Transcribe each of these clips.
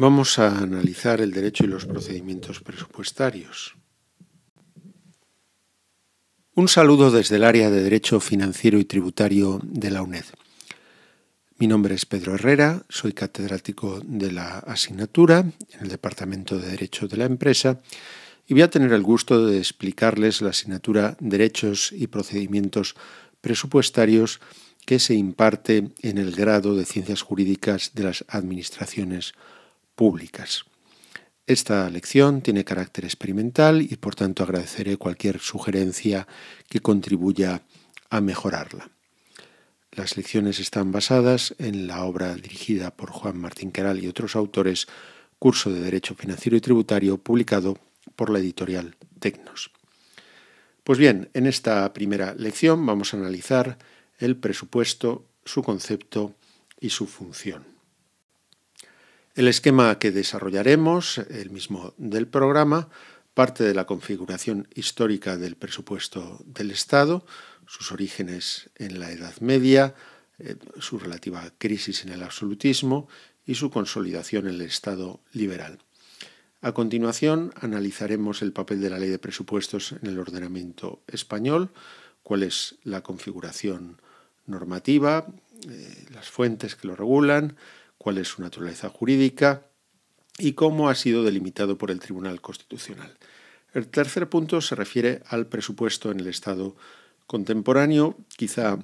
Vamos a analizar el derecho y los procedimientos presupuestarios. Un saludo desde el área de Derecho Financiero y Tributario de la UNED. Mi nombre es Pedro Herrera, soy catedrático de la asignatura en el Departamento de Derecho de la empresa y voy a tener el gusto de explicarles la asignatura Derechos y Procedimientos Presupuestarios que se imparte en el grado de Ciencias Jurídicas de las Administraciones públicas. Esta lección tiene carácter experimental y por tanto agradeceré cualquier sugerencia que contribuya a mejorarla. Las lecciones están basadas en la obra dirigida por Juan Martín Queral y otros autores, Curso de Derecho Financiero y Tributario, publicado por la editorial Tecnos. Pues bien, en esta primera lección vamos a analizar el presupuesto, su concepto y su función. El esquema que desarrollaremos, el mismo del programa, parte de la configuración histórica del presupuesto del Estado, sus orígenes en la Edad Media, eh, su relativa crisis en el absolutismo y su consolidación en el Estado liberal. A continuación, analizaremos el papel de la ley de presupuestos en el ordenamiento español, cuál es la configuración normativa, eh, las fuentes que lo regulan, cuál es su naturaleza jurídica y cómo ha sido delimitado por el Tribunal Constitucional. El tercer punto se refiere al presupuesto en el Estado contemporáneo. Quizá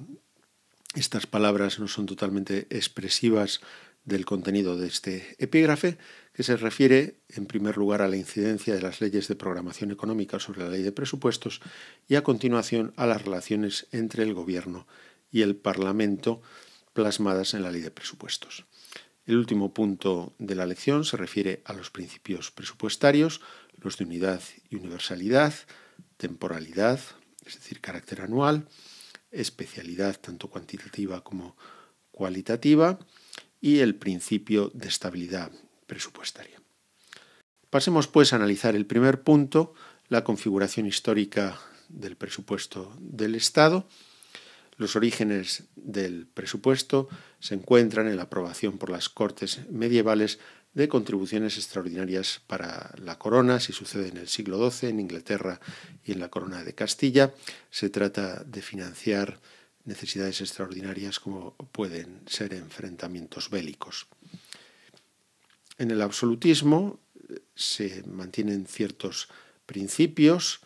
estas palabras no son totalmente expresivas del contenido de este epígrafe, que se refiere en primer lugar a la incidencia de las leyes de programación económica sobre la ley de presupuestos y a continuación a las relaciones entre el Gobierno y el Parlamento plasmadas en la ley de presupuestos. El último punto de la lección se refiere a los principios presupuestarios, los de unidad y universalidad, temporalidad, es decir, carácter anual, especialidad tanto cuantitativa como cualitativa y el principio de estabilidad presupuestaria. Pasemos pues a analizar el primer punto, la configuración histórica del presupuesto del Estado, los orígenes del presupuesto, se encuentran en la aprobación por las Cortes medievales de contribuciones extraordinarias para la corona, si sucede en el siglo XII en Inglaterra y en la corona de Castilla. Se trata de financiar necesidades extraordinarias como pueden ser enfrentamientos bélicos. En el absolutismo eh, se mantienen ciertos principios,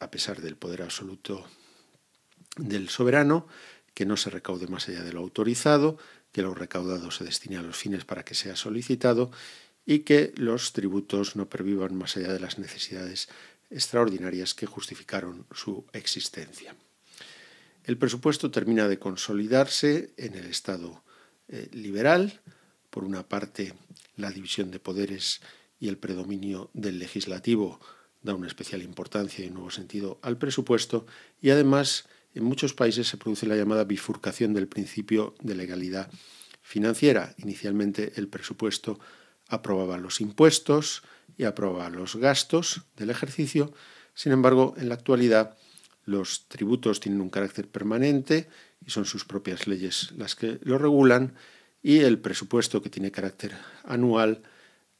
a pesar del poder absoluto del soberano, que no se recaude más allá de lo autorizado, que lo recaudado se destine a los fines para que sea solicitado y que los tributos no pervivan más allá de las necesidades extraordinarias que justificaron su existencia. El presupuesto termina de consolidarse en el Estado eh, liberal, por una parte la división de poderes y el predominio del legislativo da una especial importancia y un nuevo sentido al presupuesto y además en muchos países se produce la llamada bifurcación del principio de legalidad financiera. Inicialmente el presupuesto aprobaba los impuestos y aprobaba los gastos del ejercicio. Sin embargo, en la actualidad los tributos tienen un carácter permanente y son sus propias leyes las que lo regulan y el presupuesto que tiene carácter anual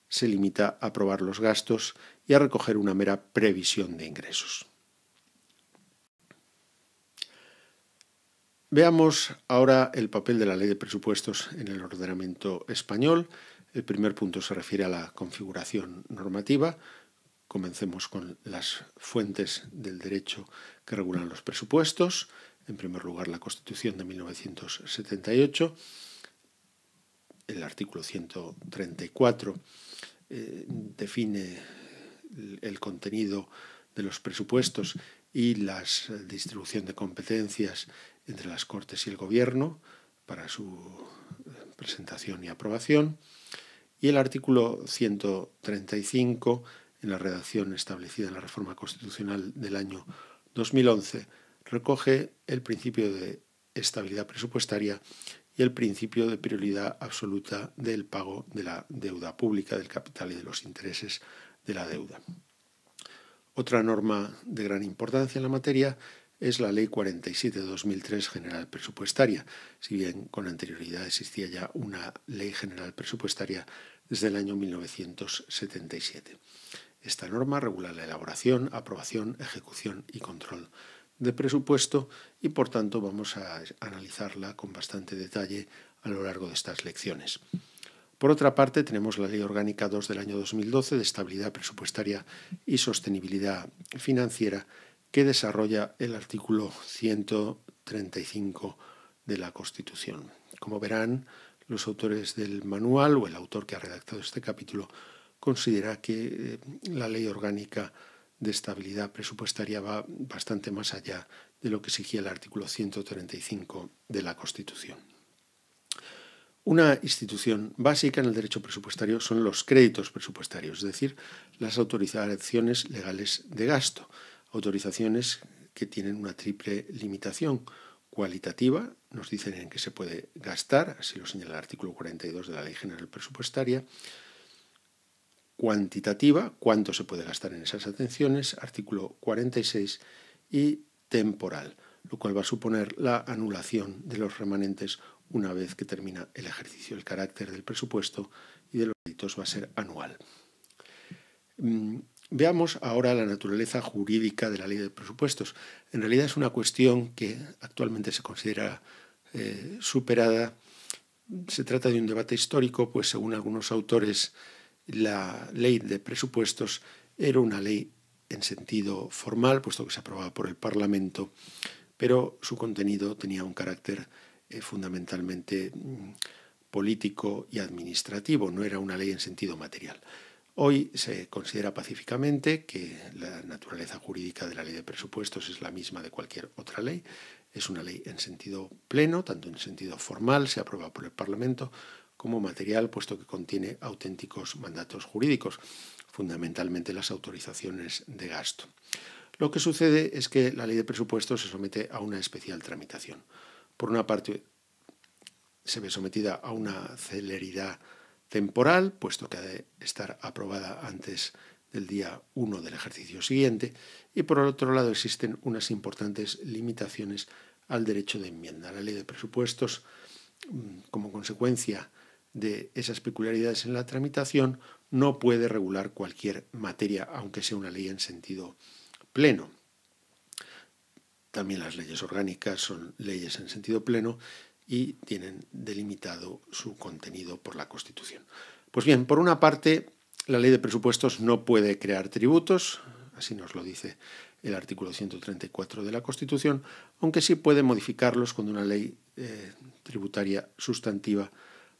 se limita a aprobar los gastos y a recoger una mera previsión de ingresos. Veamos ahora el papel de la ley de presupuestos en el ordenamiento español. El primer punto se refiere a la configuración normativa. Comencemos con las fuentes del derecho que regulan los presupuestos. En primer lugar, la Constitución de 1978, el artículo 134 eh, define el contenido de los presupuestos y la distribución de competencias entre las Cortes y el Gobierno para su eh, presentación y aprobación, y el artículo 135 en la redacción establecida en la Reforma Constitucional del año 2011 recoge el principio de estabilidad presupuestaria y el principio de prioridad absoluta del pago de la deuda pública, del capital y de los intereses de la deuda. Otra norma de gran importancia en la materia es la Ley 47-2003 General Presupuestaria. Si bien con anterioridad existía ya una Ley General Presupuestaria desde el año 1977. Esta norma regula la elaboración, aprobación, ejecución y control de presupuesto y por tanto vamos a analizarla con bastante detalle a lo largo de estas lecciones. Por otra parte, tenemos la Ley Orgánica 2 del año 2012 de Estabilidad Presupuestaria y Sostenibilidad Financiera que desarrolla el artículo 135 de la Constitución. Como verán, los autores del manual o el autor que ha redactado este capítulo considera que eh, la ley orgánica de estabilidad presupuestaria va bastante más allá de lo que exigía el artículo 135 de la Constitución. Una institución básica en el derecho presupuestario son los créditos presupuestarios, es decir, las autorizaciones legales de gasto autorizaciones que tienen una triple limitación cualitativa, nos dicen en qué se puede gastar, así lo señala el artículo 42 de la Ley General Presupuestaria, cuantitativa, cuánto se puede gastar en esas atenciones, artículo 46, y temporal, lo cual va a suponer la anulación de los remanentes una vez que termina el ejercicio. El carácter del presupuesto y de los créditos va a ser anual. Mm, Veamos ahora la naturaleza jurídica de la ley de presupuestos. En realidad es una cuestión que actualmente se considera eh, superada. Se trata de un debate histórico, pues según algunos autores, la ley de presupuestos era una ley en sentido formal, puesto que se aprobaba por el Parlamento, pero su contenido tenía un carácter eh, fundamentalmente mm, político y administrativo, no era una ley en sentido material. Hoy se considera pacíficamente que la naturaleza jurídica de la ley de presupuestos es la misma de cualquier otra ley. Es una ley en sentido pleno, tanto en sentido formal, se aprueba por el Parlamento, como material, puesto que contiene auténticos mandatos jurídicos, fundamentalmente las autorizaciones de gasto. Lo que sucede es que la ley de presupuestos se somete a una especial tramitación. Por una parte, se ve sometida a una celeridad temporal, puesto que ha de estar aprobada antes del día 1 del ejercicio siguiente, y por otro lado existen unas importantes limitaciones al derecho de enmienda. La ley de presupuestos, mm, como consecuencia de esas peculiaridades en la tramitación, no puede regular cualquier materia, aunque sea una ley en sentido pleno. También las leyes orgánicas son leyes en sentido pleno y tienen delimitado su contenido por la Constitución. Pues bien, por una parte, la ley de presupuestos no puede crear tributos, así nos lo dice el artículo 134 de la Constitución, aunque sí puede modificarlos cuando una ley eh, tributaria sustantiva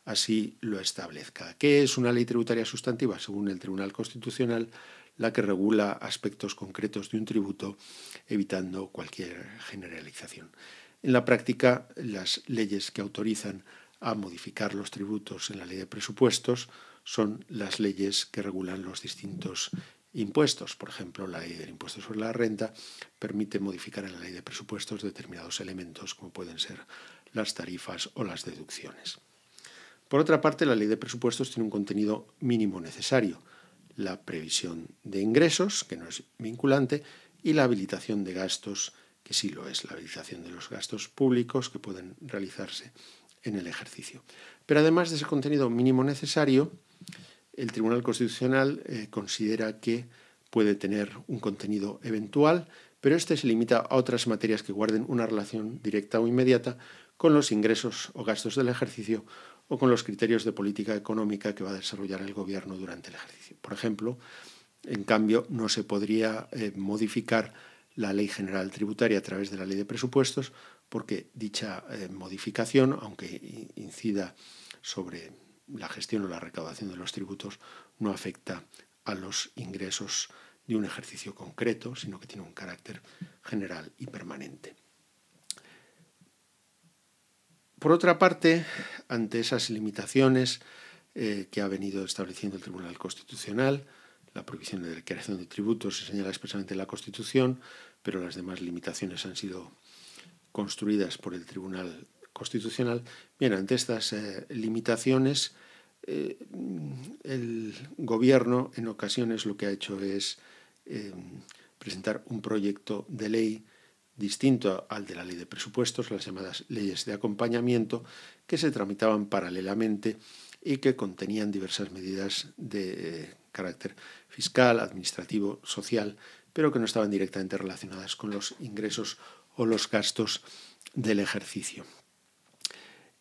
así lo establezca. ¿Qué es una ley tributaria sustantiva? Según el Tribunal Constitucional, la que regula aspectos concretos de un tributo, evitando cualquier generalización en la práctica las leyes que autorizan a modificar los tributos en la ley de presupuestos son las leyes que regulan los distintos impuestos. Por ejemplo, la ley del impuesto sobre la renta permite modificar en la ley de presupuestos determinados elementos como pueden ser las tarifas o las deducciones. Por otra parte, la ley de presupuestos tiene un contenido mínimo necesario, la previsión de ingresos, que no es vinculante, y la habilitación de gastos que sí lo es la realización de los gastos públicos que pueden realizarse en el ejercicio. Pero además de ese contenido mínimo necesario, el Tribunal Constitucional eh, considera que puede tener un contenido eventual, pero este se limita a otras materias que guarden una relación directa o inmediata con los ingresos o gastos del ejercicio o con los criterios de política económica que va a desarrollar el gobierno durante el ejercicio. Por ejemplo, en cambio, no se podría eh, modificar la Ley General Tributaria a través de la Ley de Presupuestos, porque dicha eh, modificación, aunque incida sobre la gestión o la recaudación de los tributos, no afecta a los ingresos de un ejercicio concreto, sino que tiene un carácter general y permanente. Por otra parte, ante esas limitaciones eh, que ha venido estableciendo el Tribunal Constitucional, la prohibición de la creación de tributos se señala expresamente en la Constitución, pero las demás limitaciones han sido construidas por el Tribunal Constitucional. Bien, ante estas eh, limitaciones, eh, el Gobierno en ocasiones lo que ha hecho es eh, presentar un proyecto de ley distinto al de la ley de presupuestos, las llamadas leyes de acompañamiento, que se tramitaban paralelamente y que contenían diversas medidas de carácter fiscal, administrativo, social, pero que no estaban directamente relacionadas con los ingresos o los gastos del ejercicio.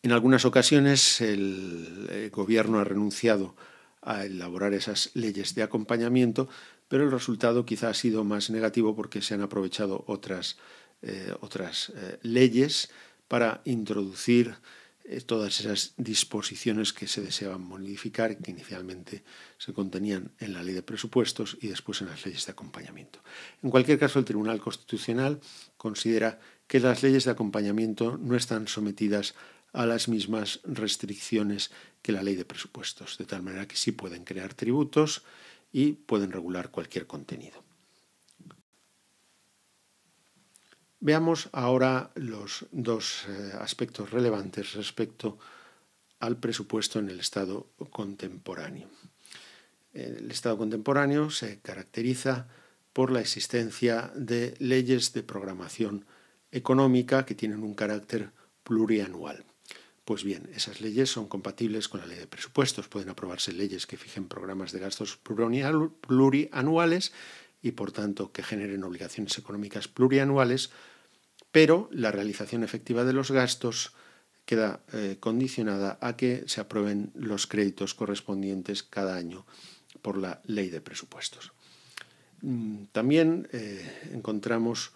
En algunas ocasiones el eh, gobierno ha renunciado a elaborar esas leyes de acompañamiento, pero el resultado quizá ha sido más negativo porque se han aprovechado otras, eh, otras eh, leyes para introducir eh, todas esas disposiciones que se deseaban modificar, que inicialmente se contenían en la ley de presupuestos y después en las leyes de acompañamiento. En cualquier caso, el Tribunal Constitucional considera que las leyes de acompañamiento no están sometidas a las mismas restricciones que la ley de presupuestos, de tal manera que sí pueden crear tributos y pueden regular cualquier contenido. Veamos ahora los dos eh, aspectos relevantes respecto al presupuesto en el estado contemporáneo. El estado contemporáneo se caracteriza por la existencia de leyes de programación económica que tienen un carácter plurianual. Pues bien, esas leyes son compatibles con la ley de presupuestos. Pueden aprobarse leyes que fijen programas de gastos plurianuales y, por tanto, que generen obligaciones económicas plurianuales pero la realización efectiva de los gastos queda eh, condicionada a que se aprueben los créditos correspondientes cada año por la ley de presupuestos. Mm, también eh, encontramos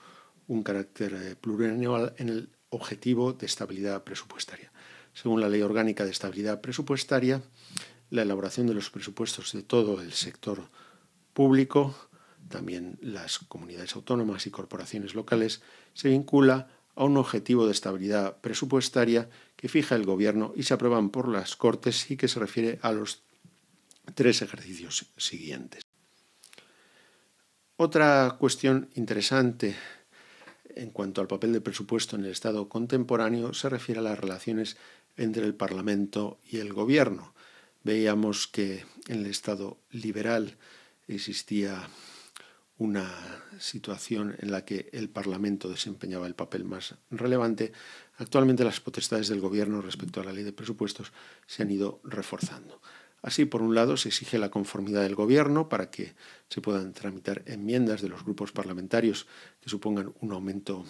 un carácter eh, plurianual en el objetivo de estabilidad presupuestaria. Según la Ley Orgánica de Estabilidad Presupuestaria, la elaboración de los presupuestos de todo el sector público también las comunidades autónomas y corporaciones locales, se vincula a un objetivo de estabilidad presupuestaria que fija el Gobierno y se aprueban por las Cortes y que se refiere a los tres ejercicios siguientes. Otra cuestión interesante en cuanto al papel del presupuesto en el Estado contemporáneo se refiere a las relaciones entre el Parlamento y el Gobierno. Veíamos que en el Estado liberal existía una situación en la que el Parlamento desempeñaba el papel más relevante, actualmente las potestades del Gobierno respecto a la ley de presupuestos se han ido reforzando. Así, por un lado, se exige la conformidad del Gobierno para que se puedan tramitar enmiendas de los grupos parlamentarios que supongan un aumento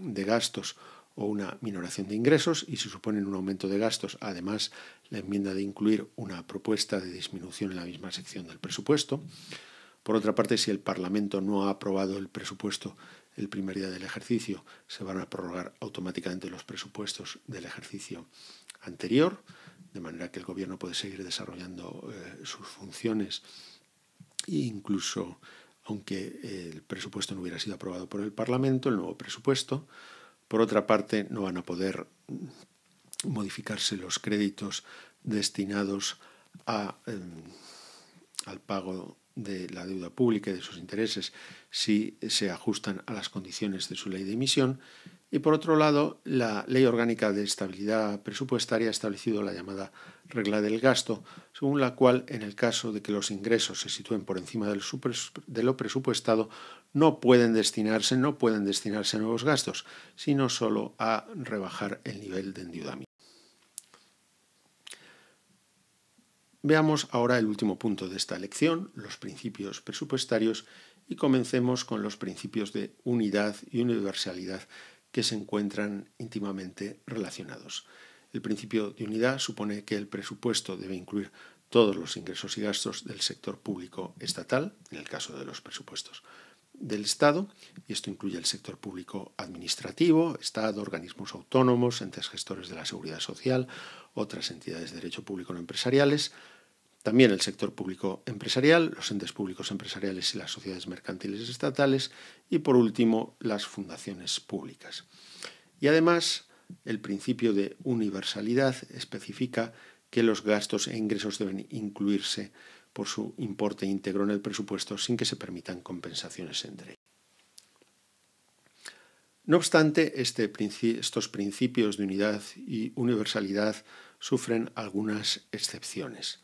de gastos o una minoración de ingresos y si suponen un aumento de gastos, además la enmienda de incluir una propuesta de disminución en la misma sección del presupuesto. Por otra parte, si el Parlamento no ha aprobado el presupuesto el primer día del ejercicio, se van a prorrogar automáticamente los presupuestos del ejercicio anterior, de manera que el Gobierno puede seguir desarrollando eh, sus funciones incluso aunque el presupuesto no hubiera sido aprobado por el Parlamento, el nuevo presupuesto. Por otra parte, no van a poder modificarse los créditos destinados em, al pago de la deuda pública y de sus intereses si se ajustan a las condiciones de su ley de emisión. Y por otro lado, la Ley Orgánica de Estabilidad Presupuestaria ha establecido la llamada regla del gasto, según la cual, en el caso de que los ingresos se sitúen por encima de lo presupuestado, no pueden destinarse, no pueden destinarse a nuevos gastos, sino solo a rebajar el nivel de endeudamiento. Veamos ahora el último punto de esta lección, los principios presupuestarios, y comencemos con los principios de unidad y universalidad que se encuentran íntimamente relacionados. El principio de unidad supone que el presupuesto debe incluir todos los ingresos y gastos del sector público estatal, en el caso de los presupuestos del Estado, y esto incluye el sector público administrativo, Estado, organismos autónomos, entes gestores de la seguridad social, otras entidades de derecho público no empresariales, también el sector público empresarial, los entes públicos empresariales y las sociedades mercantiles estatales, y por último las fundaciones públicas. Y además, el principio de universalidad especifica que los gastos e ingresos deben incluirse por su importe íntegro en el presupuesto sin que se permitan compensaciones entre ellos. No obstante, este estos principios de unidad y universalidad sufren algunas excepciones.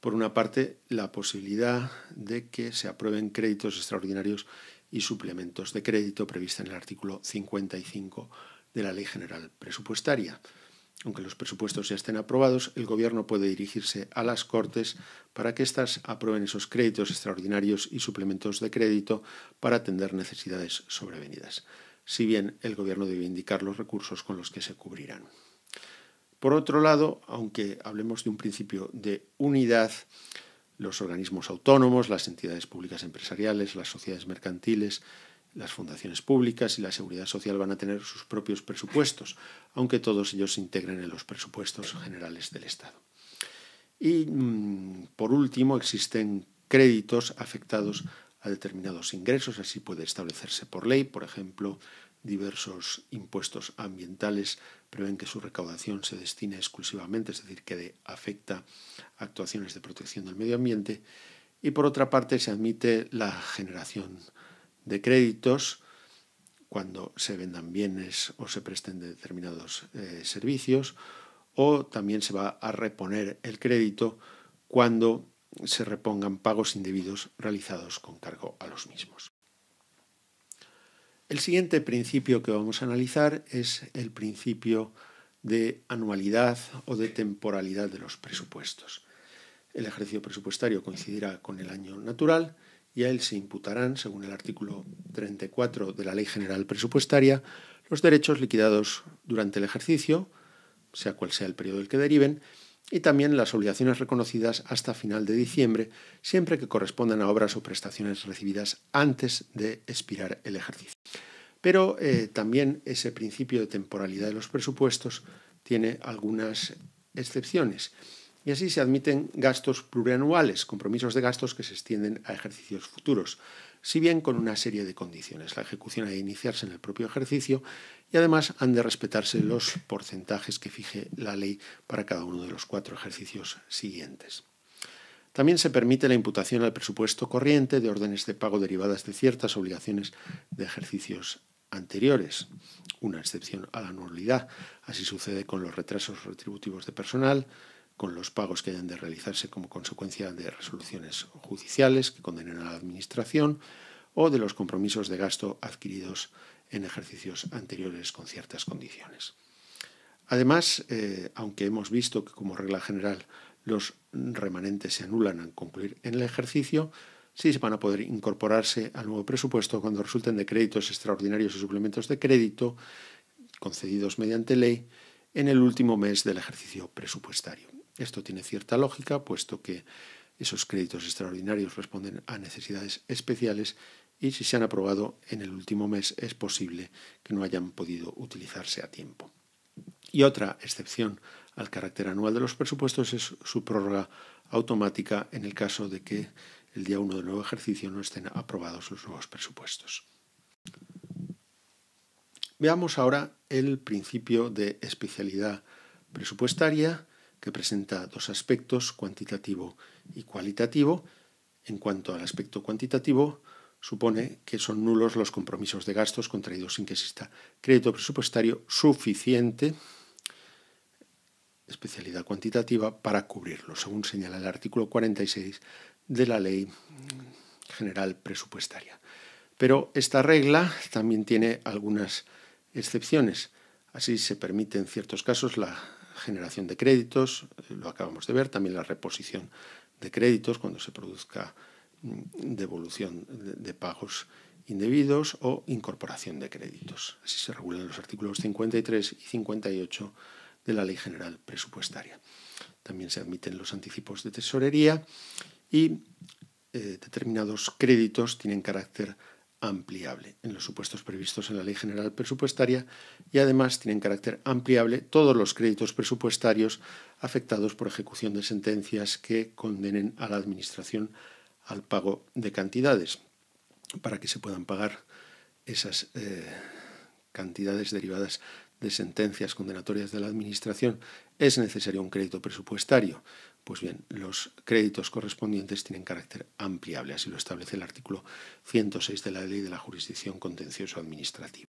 Por una parte, la posibilidad de que se aprueben créditos extraordinarios y suplementos de crédito prevista en el artículo 55 de la Ley General Presupuestaria, aunque los presupuestos ya estén aprobados, el Gobierno puede dirigirse a las Cortes para que éstas aprueben esos créditos extraordinarios y suplementos de crédito para atender necesidades sobrevenidas, si bien el Gobierno debe indicar los recursos con los que se cubrirán. Por otro lado, aunque hablemos de un principio de unidad, los organismos autónomos, las entidades públicas empresariales, las sociedades mercantiles, las fundaciones públicas y la seguridad social van a tener sus propios presupuestos, aunque todos ellos se integren en los presupuestos generales del Estado. Y mm, por último, existen créditos afectados a determinados ingresos, así puede establecerse por ley, por ejemplo, diversos impuestos ambientales prevén que su recaudación se destine exclusivamente, es decir, que afecta a actuaciones de protección del medio ambiente, y por otra parte se admite la generación de créditos cuando se vendan bienes o se presten determinados eh, servicios, o también se va a reponer el crédito cuando se repongan pagos indebidos realizados con cargo a los mismos. El siguiente principio que vamos a analizar es el principio de anualidad o de temporalidad de los presupuestos. El ejercicio presupuestario coincidirá con el año natural y a él se imputarán, según el artículo 34 de la Ley General Presupuestaria, los derechos liquidados durante el ejercicio, sea cual sea el periodo del que deriven, y también las obligaciones reconocidas hasta final de diciembre, siempre que correspondan a obras o prestaciones recibidas antes de expirar el ejercicio. Pero eh, también ese principio de temporalidad de los presupuestos tiene algunas excepciones y así se admiten gastos plurianuales, compromisos de gastos que se extienden a ejercicios futuros, si bien con una serie de condiciones. La ejecución ha de iniciarse en el propio ejercicio y además han de respetarse los porcentajes que fije la ley para cada uno de los cuatro ejercicios siguientes. También se permite la imputación al presupuesto corriente de órdenes de pago derivadas de ciertas obligaciones de ejercicios anteriores, una excepción a la anualidad. Así sucede con los retrasos retributivos de personal, con los pagos que hayan de realizarse como consecuencia de resoluciones judiciales que condenen a la Administración o de los compromisos de gasto adquiridos en ejercicios anteriores con ciertas condiciones. Además, eh, aunque hemos visto que como regla general los remanentes se anulan al concluir en el ejercicio, sí se van a poder incorporarse al nuevo presupuesto cuando resulten de créditos extraordinarios o suplementos de crédito concedidos mediante ley en el último mes del ejercicio presupuestario. Esto tiene cierta lógica, puesto que esos créditos extraordinarios responden a necesidades especiales y si se han aprobado en el último mes es posible que no hayan podido utilizarse a tiempo. Y otra excepción al carácter anual de los presupuestos es su prórroga automática en el caso de que el día 1 del nuevo ejercicio no estén aprobados los nuevos presupuestos. Veamos ahora el principio de especialidad presupuestaria que presenta dos aspectos, cuantitativo y cualitativo. En cuanto al aspecto cuantitativo, supone que son nulos los compromisos de gastos contraídos sin que exista crédito presupuestario suficiente, especialidad cuantitativa, para cubrirlo, según señala el artículo 46 de la Ley General Presupuestaria. Pero esta regla también tiene algunas excepciones. Así se permite en ciertos casos la generación de créditos, eh, lo acabamos de ver, también la reposición de créditos cuando se produzca mm, devolución de pagos indebidos o incorporación de créditos. Así se regulan los artículos 53 y 58 de la Ley General Presupuestaria. También se admiten los anticipos de tesorería y eh, determinados créditos tienen carácter ampliable en los supuestos previstos en la Ley General Presupuestaria y además tienen carácter ampliable todos los créditos presupuestarios afectados por ejecución de sentencias que condenen a la Administración al pago de cantidades para que se puedan pagar esas eh, cantidades derivadas de sentencias condenatorias de la Administración es necesario un crédito presupuestario, pues bien, los créditos correspondientes tienen carácter ampliable, así lo establece el artículo 106 de la Ley de la Jurisdicción Contencioso Administrativa.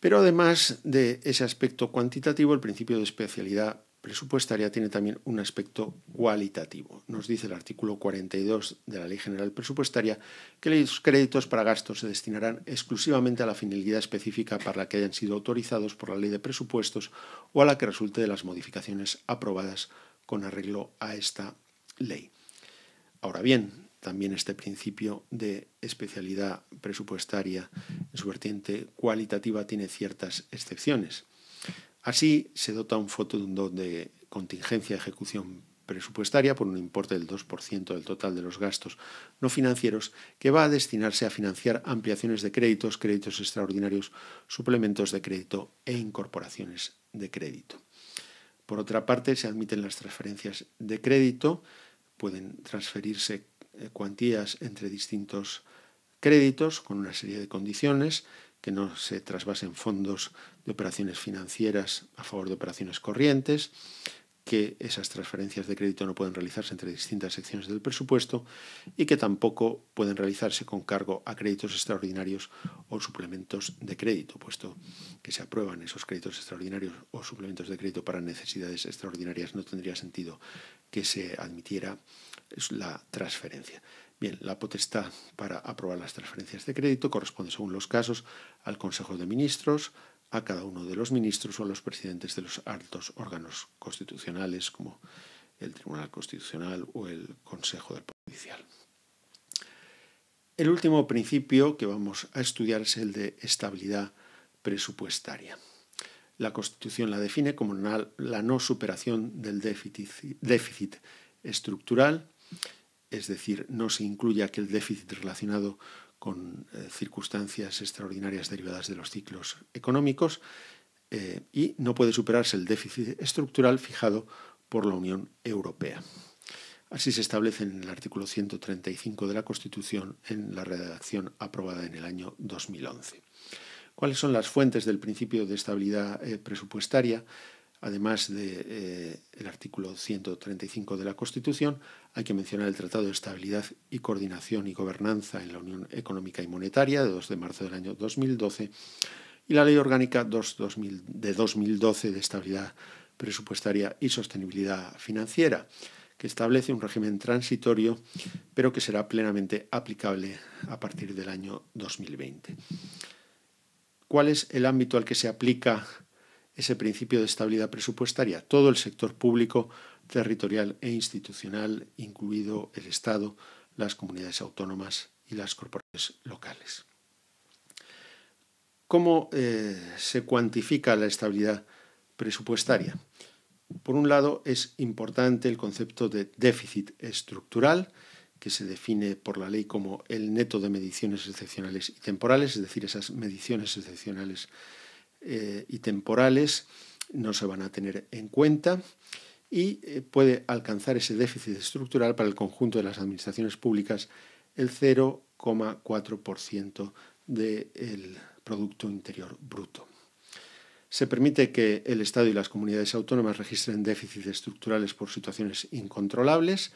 Pero además de ese aspecto cuantitativo, el principio de especialidad presupuestaria tiene también un aspecto cualitativo. Nos dice el artículo 42 de la Ley General Presupuestaria que los créditos para gastos se destinarán exclusivamente a la finalidad específica para la que hayan sido autorizados por la Ley de Presupuestos o a la que resulte de las modificaciones aprobadas con arreglo a esta ley. Ahora bien, también este principio de especialidad presupuestaria en su vertiente cualitativa tiene ciertas excepciones. Así, se dota un fondo de contingencia de ejecución presupuestaria por un importe del 2% del total de los gastos no financieros que va a destinarse a financiar ampliaciones de créditos, créditos extraordinarios, suplementos de crédito e incorporaciones de crédito. Por otra parte, se admiten las transferencias de crédito, pueden transferirse eh, cuantías entre distintos créditos con una serie de condiciones, que no se trasvasen fondos de operaciones financieras a favor de operaciones corrientes, que esas transferencias de crédito no pueden realizarse entre distintas secciones del presupuesto y que tampoco pueden realizarse con cargo a créditos extraordinarios o suplementos de crédito, puesto que se aprueban esos créditos extraordinarios o suplementos de crédito para necesidades extraordinarias, no tendría sentido que se admitiera la transferencia. Bien, la potestad para aprobar las transferencias de crédito corresponde, según los casos, al Consejo de Ministros, a cada uno de los ministros o a los presidentes de los altos órganos constitucionales, como el Tribunal Constitucional o el Consejo del Poder Judicial. El último principio que vamos a estudiar es el de estabilidad presupuestaria. La Constitución la define como la no superación del déficit, déficit estructural es decir, no se incluye aquel déficit relacionado con eh, circunstancias extraordinarias derivadas de los ciclos económicos eh, y no puede superarse el déficit estructural fijado por la Unión Europea. Así se establece en el artículo 135 de la Constitución en la redacción aprobada en el año 2011. ¿Cuáles son las fuentes del principio de estabilidad eh, presupuestaria? además del eh, artículo 135 de la Constitución, hay que mencionar el Tratado de Estabilidad y Coordinación y Gobernanza en la Unión Económica y Monetaria de 2 de marzo del año 2012 y la Ley Orgánica 2, de 2012 de Estabilidad Presupuestaria y Sostenibilidad Financiera, que establece un régimen transitorio, pero que será plenamente aplicable a partir del año 2020. ¿Cuál es el ámbito al que se aplica ese principio de estabilidad presupuestaria. Todo el sector público, territorial e institucional, incluido el Estado, las comunidades autónomas y las corporaciones locales. ¿Cómo eh, se cuantifica la estabilidad presupuestaria? Por un lado, es importante el concepto de déficit estructural, que se define por la ley como el neto de mediciones excepcionales y temporales, es decir, esas mediciones excepcionales eh, y temporales no se van a tener en cuenta y eh, puede alcanzar ese déficit estructural para el conjunto de las administraciones públicas el 0,4% del Producto Interior Bruto. Se permite que el Estado y las comunidades autónomas registren déficits estructurales por situaciones incontrolables,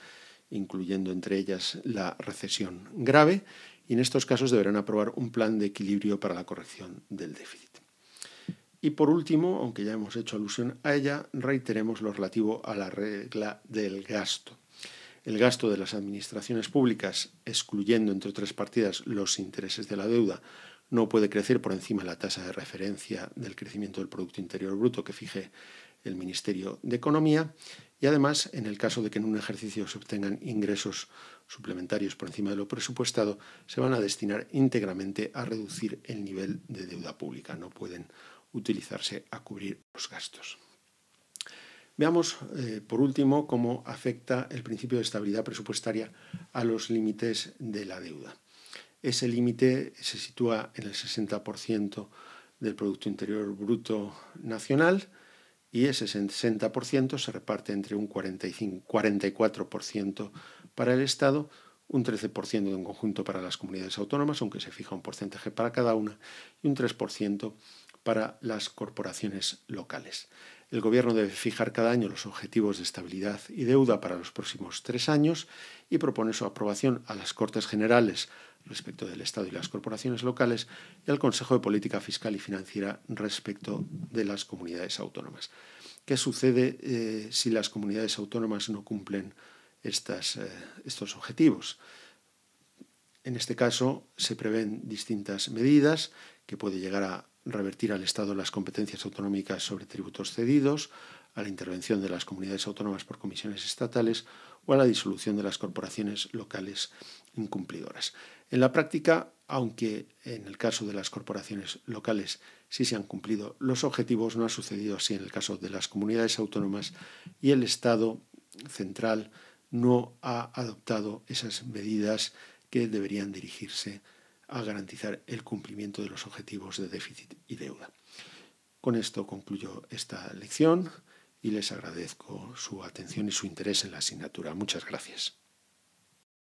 incluyendo entre ellas la recesión grave, y en estos casos deberán aprobar un plan de equilibrio para la corrección del déficit. Y por último, aunque ya hemos hecho alusión a ella, reiteremos lo relativo a la regla del gasto. El gasto de las administraciones públicas, excluyendo entre otras partidas los intereses de la deuda, no puede crecer por encima de la tasa de referencia del crecimiento del Producto Interior Bruto que fije el Ministerio de Economía y además, en el caso de que en un ejercicio se obtengan ingresos suplementarios por encima de lo presupuestado, se van a destinar íntegramente a reducir el nivel de deuda pública. No pueden utilizarse a cubrir los gastos. Veamos, eh, por último, cómo afecta el principio de estabilidad presupuestaria a los límites de la deuda. Ese límite se sitúa en el 60% del Producto Interior Bruto Nacional y ese 60% se reparte entre un 45, 44% para el Estado, un 13% de un conjunto para las comunidades autónomas, aunque se fija un porcentaje para cada una, y un 3% para las corporaciones locales. El Gobierno debe fijar cada año los objetivos de estabilidad y deuda para los próximos tres años y propone su aprobación a las Cortes Generales respecto del Estado y las corporaciones locales y al Consejo de Política Fiscal y Financiera respecto de las comunidades autónomas. ¿Qué sucede eh, si las comunidades autónomas no cumplen estas, eh, estos objetivos? En este caso se prevén distintas medidas que puede llegar a revertir al Estado las competencias autonómicas sobre tributos cedidos, a la intervención de las comunidades autónomas por comisiones estatales o a la disolución de las corporaciones locales incumplidoras. En la práctica, aunque en el caso de las corporaciones locales sí se han cumplido los objetivos, no ha sucedido así en el caso de las comunidades autónomas y el Estado central no ha adoptado esas medidas que deberían dirigirse a garantizar el cumplimiento de los objetivos de déficit y deuda. Con esto concluyo esta lección y les agradezco su atención y su interés en la asignatura. Muchas gracias.